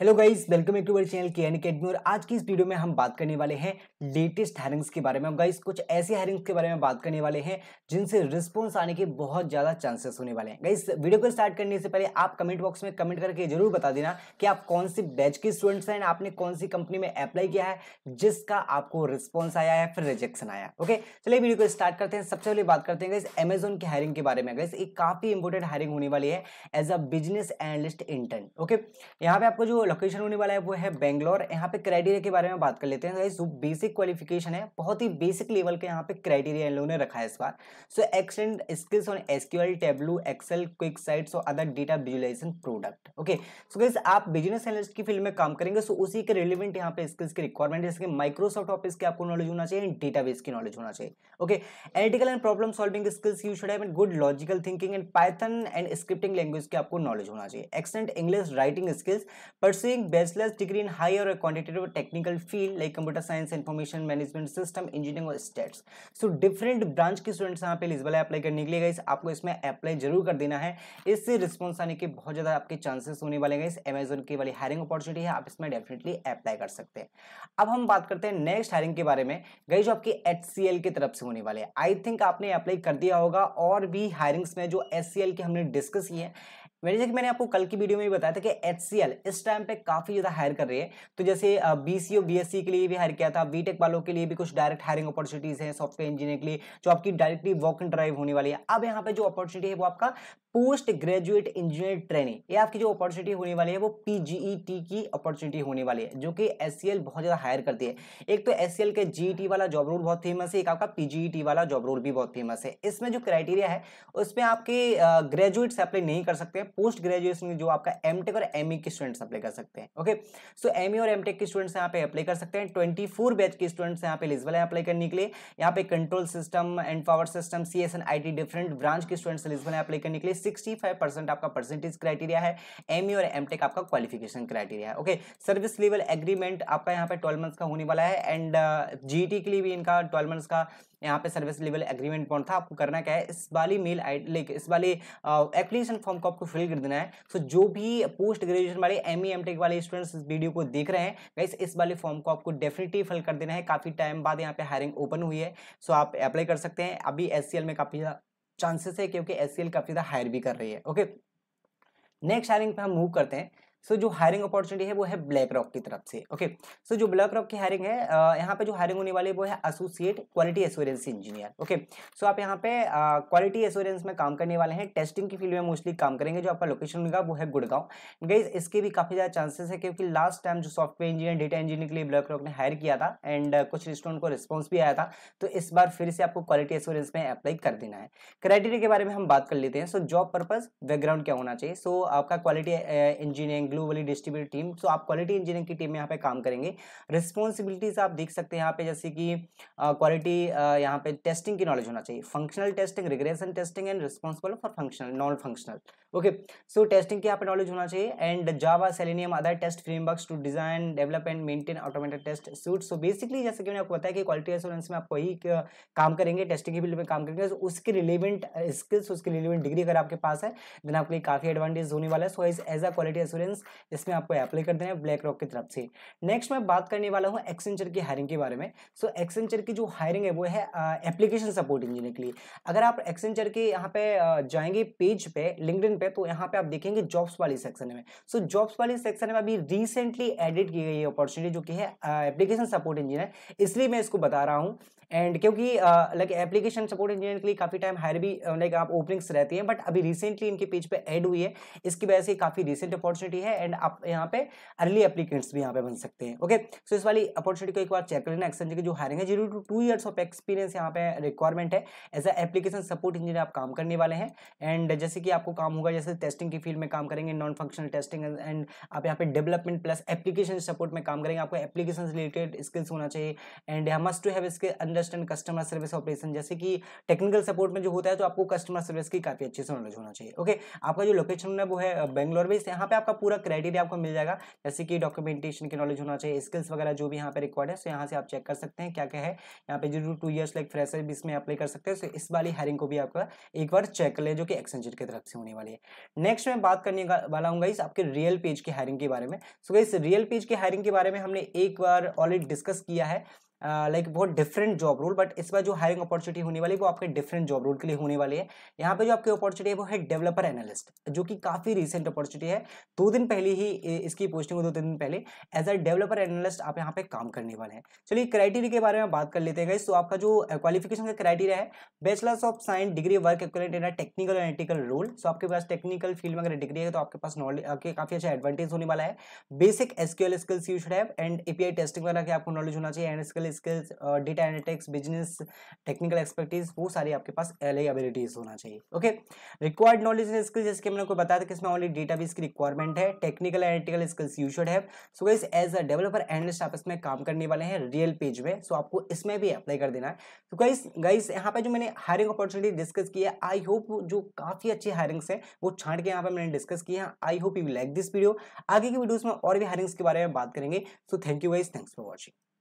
hello guys welcome back to our channel K N academy और आज की इस वीडियो में हम बात करने वाले हैं लेटेस्ट हायरिंग्स के बारे में हम गाइस कुछ ऐसे हायरिंग्स के बारे में बात करने वाले हैं जिनसे रिस्पॉन्स आने के बहुत ज़्यादा चांसेस होने वाले हैं गाइस वीडियो को स्टार्ट करने से पहले आप कमेंट बॉक्स में कमेंट करके जरूर बता देना कि आप कौन से बैच के स्टूडेंट्स हैं आपने कौन सी कंपनी में अप्लाई किया है जिसका आपको रिस्पॉन्स आया है फिर रिजेक्शन आया ओके चलिए वीडियो को स्टार्ट करते हैं सबसे पहले बात करते हैं गाइस अमेजोन की हायरिंग के बारे में गाइस एक काफ़ी इंपॉर्टेंट हायरिंग होने वाली है as a business analyst intern okay यहाँ पे आपको जो लोकेशन होने वाला है वो है बैंगलोर यहाँ पे क्राइटेरिया के बारे में बात कर लेते हैं जो बेसिक क्वालिफिकेशन है बहुत ही बेसिक लेवल के यहाँ पे क्राइटेरिया इन लोगों ने रखा है इस बार so excellent skills on SQL Tableau Excel क्विक साइट और other data visualization product okay so guys आप बिजनेस एनालिस्ट की फील्ड में काम करेंगे सो so उसी के रिलेवेंट यहाँ पे स्किल्स की रिक्वायरमेंट जैसे कि माइक्रोसॉफ्ट ऑफिस की आपको नॉलेज होना चाहिए एंड डेटाबेस की नॉलेज होना चाहिए okay analytical and problem solving skills you should have and good logical thinking and Python and scripting language की आपको नॉलेज होना चाहिए एक्सेलेंट इंग्लिश राइटिंग स्किल्स पर pursuing bachelor's degree in higher or quantitative technical field like computer science information management system engineering और stats so different branch के students यहाँ पे eligible apply करने के लिए गाइस आपको इसमें अप्लाई जरूर कर देना है इससे रिस्पॉन्स आने के बहुत ज़्यादा आपके चांसेस होने वाले गाइस अमेजोन की वाली हायरिंग अपॉर्चुनिटी है आप इसमें डेफिनेटली अप्लाई कर सकते हैं अब हम बात करते हैं नेक्स्ट हायरिंग के बारे में गई जो आपकी एच सी एल की तरफ से होने वाले आई थिंक आपने अप्लाई कर दिया होगा और भी हायरिंग्स में जो एस सी एल की हमने डिस्कस की है जैसे कि मैंने आपको कल की वीडियो में भी बताया था कि एच इस टाइम पे काफ़ी ज़्यादा हायर कर रहे हैं तो जैसे बी सी के लिए भी हायर किया था बी वालों के लिए भी कुछ डायरेक्ट हायरिंग अपॉर्चुनिटीज़ हैं सॉफ्टवेयर इंजीनियर के लिए जो आपकी डायरेक्टली वॉक एंड ड्राइव होने वाली है अब यहाँ पे जो अपॉर्चुनिटी है वो आपका पोस्ट ग्रेजुएट इंजीनियर ट्रेनिंग ये आपकी जो अपॉर्चुनिटी होने वाली है वो पीजीईटी e की अपॉर्चुनिटी होने वाली है जो कि एस e बहुत ज़्यादा हायर करती है एक तो एस e के जीई वाला जॉब रोल बहुत फेमस है एक आपका पीजीईटी वाला जॉब रोल भी बहुत फेमस है इसमें जो क्राइटेरिया है उसमें आपके ग्रेजुएट्स अप्लाई नहीं कर सकते पोस्ट ग्रेजुएशन जो आपका एम और एम के स्टूडेंट्स अप्लाई कर सकते हैं ओके सो एम और एम के स्टूडेंट्स यहाँ पे अप्लाई कर सकते हैं ट्वेंटी बैच के स्टूडेंट्स यहाँ पे एलिजिबल है अप्लाई करने के लिए यहाँ पे control system and power system C S N I T different branch के स्टूडेंट्स एलिजिबल है अप्लाई करने के लिए सिक्सटी आपका परसेंटेज क्राइटेरिया है एम और एम आपका क्वालिफिकेशन क्राइटेरिया है ओके सर्विस लेवल एग्रीमेंट आपका यहाँ पे ट्वेल्व मंथ्स का होने वाला है एंड जी uh, के लिए भी इनका ट्वेल्व मंथ्स का यहाँ पे सर्विस लेवल एग्रीमेंट पॉइंट था आपको करना क्या है इस वाली मेल आई लाइक इस वाली एप्लीकेशन uh, फॉर्म को आपको फिल कर देना है सो so, जो भी पोस्ट ग्रेजुएशन वाले एम ई एम वाले स्टूडेंट्स इस वीडियो को देख रहे हैं गाइस इस वाले फॉर्म को आपको डेफिनेटली फिल कर देना है काफ़ी टाइम बाद यहाँ पे हायरिंग ओपन हुई है सो so, आप अप्लाई कर सकते हैं अभी एस में काफ़ी चांसेस है क्योंकि एस काफ़ी ज़्यादा हायर भी कर रही है ओके नेक्स्ट हायरिंग पे हम मूव करते हैं सो जो हायरिंग अपॉर्चुनिटी है वो है ब्लैक रॉक की तरफ से ओके सो जो ब्लैक रॉक की हायरिंग है यहाँ पे जो हायरिंग होने वाली है वो है associate quality assurance engineer okay so आप यहाँ पे क्वालिटी एश्योरेंस में काम करने वाले हैं टेस्टिंग की फील्ड में मोस्टली काम करेंगे जो आपका लोकेशन होगा वो है गुड़गांव गई इसके भी काफ़ी ज़्यादा चांसेस है क्योंकि लास्ट टाइम जो सॉफ्टवेयर इंजीनियर डेटा इंजीनियर के लिए ब्लैक रॉक ने हायर किया था एंड कुछ रिस्टोरेंट को रिस्पॉन्स भी आया था तो इस बार फिर से आपको क्वालिटी एश्योरेंस में अप्लाई कर देना है क्राइटेरिया के बारे में हम बात कर लेते हैं सो जॉब पर्पज़ बैकग्राउंड क्या होना चाहिए सो आपका quality engineering globally distribute team so आप क्वालिटी इंजीनियरिंग की टीम में यहाँ पे काम करेंगे रिस्पॉन्सिबिलिटीज आप देख सकते हैं यहाँ पे जैसे कि क्वालिटी यहाँ पे टेस्टिंग की नॉलेज होना चाहिए functional testing regression testing and responsible for functional non functional okay so testing की यहाँ पे नॉलेज होना चाहिए and Java Selenium other test framework to design develop and maintain automated test suite so basically जैसे कि मैंने आपको बताया कि क्वालिटी एसोरेंस में आपको ही काम करेंगे टेस्टिंग की फील्ड में काम करेंगे तो उसके रिलेवेंट स्किल्स उसके रिलेवेंट डिग्री अगर आपके पास है देन आपके लिए काफ़ी एडवांटेज होने वाला है so as as a quality assurance इसमें आपको अप्लाई कर देना है ब्लैक रॉक की तरफ से नेक्स्ट मैं बात करने वाला हूँ एक्सेंचर की हायरिंग के बारे में सो so, एक्सेंचर की जो हायरिंग है वो है एप्लीकेशन सपोर्ट इंजीनियर के लिए अगर आप एक्सेंचर के यहाँ पे जाएंगे पेज पे लिंकड पे तो यहाँ पे आप देखेंगे जॉब्स वाली सेक्शन में सो so, जॉब्स वाली सेक्शन में अभी रिसेंटली एडिट की गई है अपॉर्चुनिटी जो कि है एप्लीकेशन सपोर्ट इंजीनियर इसलिए मैं इसको बता रहा हूँ एंड क्योंकि लाइक एप्लीकेशन सपोर्ट इंजीनियर के लिए काफ़ी टाइम हायर भी लाइक आप ओपनिंग्स रहती हैं बट अभी रिसेंटली इनके पेज पे ऐड हुई है इसकी वजह से काफ़ी रिसेंट अपॉर्चुनिटी है एंड आप यहाँ पे अर्ली एप्लीकेंट्स भी यहाँ पे बन सकते हैं ओके सो इस वाली अपॉर्चुनिटी को एक बार चेक कर लेना एक्सएनजी की जो हायरिंग है zero to two years of experience यहाँ पे रिक्वायरमेंट है as a application support engineer आप काम करने वाले हैं एंड जैसे कि आपको काम होगा जैसे टेस्टिंग की फील्ड में काम करेंगे नॉन फंक्शनल टेस्टिंग एंड आप यहाँ पे डेवलपमेंट प्लस एप्लीकेशन सपोर्ट में काम करेंगे आपको एप्लीकेशन रिलेटेड स्किल्स होना चाहिए एंड मस्ट टू हैव इसके अंडरस्टैंड कस्टमर सर्विस ऑपरेशन जैसे कि टेक्निकल सपोर्ट में जो होता है तो आपको कस्टमर सर्विस की काफ़ी अच्छे से नॉलेज होना चाहिए ओके आपका जो लोकेशन है वो है बेंगलोर बेस यहाँ पे आपका पूरा पूरा क्राइटेरिया आपको मिल जाएगा जैसे कि डॉक्यूमेंटेशन के नॉलेज होना चाहिए स्किल्स वगैरह जो भी यहाँ पे रिकॉर्ड है सो यहाँ से आप चेक कर सकते हैं क्या क्या है यहाँ पे जो टू ईयर्स लाइक फ्रेशर भी इसमें अप्लाई कर सकते हैं सो इस वाली हायरिंग को भी आपका एक बार चेक कर ले जो कि एक्सेंजर की तरफ से होने वाली है नेक्स्ट मैं बात करने वाला हूँ इस आपके रियल पेज की हायरिंग के बारे में सो इस रियल पेज की हायरिंग के बारे में हमने एक बार ऑलरेडी डिस्कस किया है लाइक बहुत डिफरेंट जॉब रूल बट इस बार जो हायरिंग अपॉर्चुनिटी होने वाली है वो आपके डिफरेंट जॉब रोल के लिए होने वाली है यहाँ पे जो आपकी अपॉर्चुनिटी है वो है डेवलपर एनालिस्ट जो कि काफ़ी रिसेंट अपॉर्चुनिटी है दो दिन पहले ही इसकी पोस्टिंग दो दो दिन पहले एज अ डेवलपर एनालिस्ट आप यहाँ पे काम करने वाले हैं चलिए क्राइटेरिया के बारे में बात कर लेते हैं गाइस तो आपका जो क्वालिफिकेशन का क्राइटेरिया है bachelor's of science degree work equivalent in technical analytical role so आपके पास टेक्निकल फील्ड में अगर डिग्री है तो आपके पास नॉलेज काफ़ी अच्छा एडवांटेज होने वाला है basic SQL skills you should have and API testing वगैरह की आपको नॉलेज होना चाहिए and skill technical skills data analytics business technical expertise वो सारी आपके पास एल एबिलिटीज होना चाहिए okay required knowledge and skills जैसे कि मैंने आपको बताया था कि इसमें ऑनली डेटाबेस की रिक्वायरमेंट है technical analytical skills you should have so guys as a developer analyst आप इसमें काम करने वाले हैं रियल पेज में सो so आपको इसमें भी अप्लाई कर देना है तो गाइस गाइस यहाँ पे जो मैंने हायरिंग अपॉर्चुनिटी डिस्कस की है आई होप जो काफ़ी अच्छी हायरिंग्स है वो छाट के यहाँ पर मैंने डिस्कस की है I hope you like this video आगे की वीडियोस में और भी हायरिंग्स के बारे में बात करेंगे so thank you guys thanks for watching